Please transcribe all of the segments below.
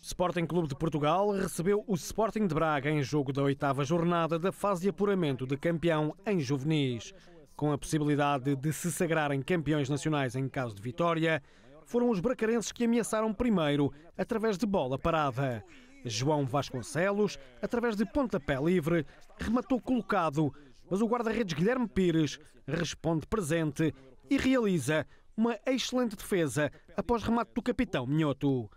Sporting Clube de Portugal recebeu o Sporting de Braga em jogo da oitava jornada da fase de apuramento de campeão em juvenis. Com a possibilidade de se sagrarem campeões nacionais em caso de vitória, foram os bracarenses que ameaçaram primeiro através de bola parada. João Vasconcelos, através de pontapé livre, rematou colocado, mas o guarda-redes Guilherme Pires responde presente e realiza uma excelente defesa após remate do capitão Minhoto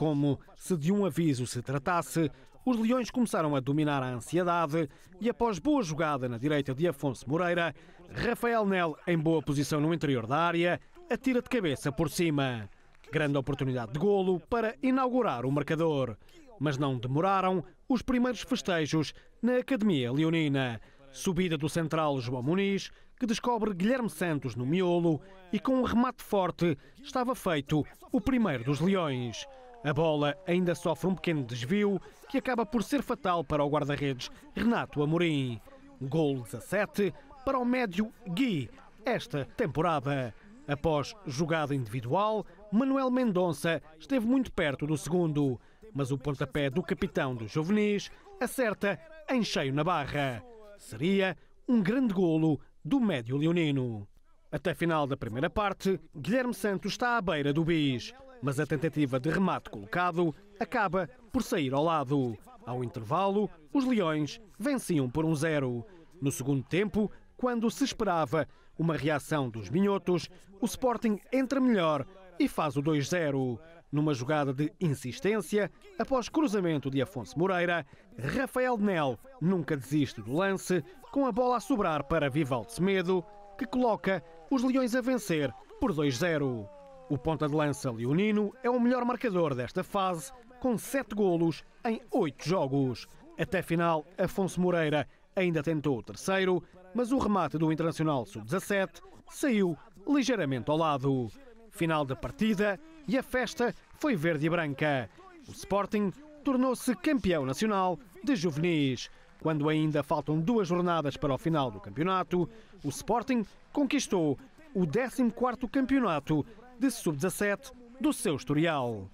como se de um aviso se tratasse, os Leões começaram a dominar a ansiedade e, após boa jogada na direita de Afonso Moreira, Rafael Nel, em boa posição no interior da área, atira de cabeça por cima. Grande oportunidade de golo para inaugurar o marcador. Mas não demoraram os primeiros festejos na Academia Leonina. Subida do central João Muniz, que descobre Guilherme Santos no miolo e com um remate forte estava feito o primeiro dos Leões. A bola ainda sofre um pequeno desvio que acaba por ser fatal para o guarda-redes Renato Amorim. Gol 17 para o médio Gui esta temporada. Após jogada individual, Manuel Mendonça esteve muito perto do segundo, mas o pontapé do capitão dos juvenis acerta em cheio na barra. Seria um grande golo do médio leonino. Até final da primeira parte, Guilherme Santos está à beira do bis mas a tentativa de remate colocado acaba por sair ao lado. Ao intervalo, os Leões venciam por um zero. No segundo tempo, quando se esperava uma reação dos minhotos, o Sporting entra melhor e faz o 2-0. Numa jogada de insistência, após cruzamento de Afonso Moreira, Rafael Nel nunca desiste do lance, com a bola a sobrar para Vivaldo Semedo, que coloca os Leões a vencer por 2-0. O ponta de lança leonino é o melhor marcador desta fase, com sete golos em oito jogos. Até final, Afonso Moreira ainda tentou o terceiro, mas o remate do Internacional Sub-17 saiu ligeiramente ao lado. Final da partida e a festa foi verde e branca. O Sporting tornou-se campeão nacional de juvenis. Quando ainda faltam duas jornadas para o final do campeonato, o Sporting conquistou o 14º campeonato de sub-17 do seu historial.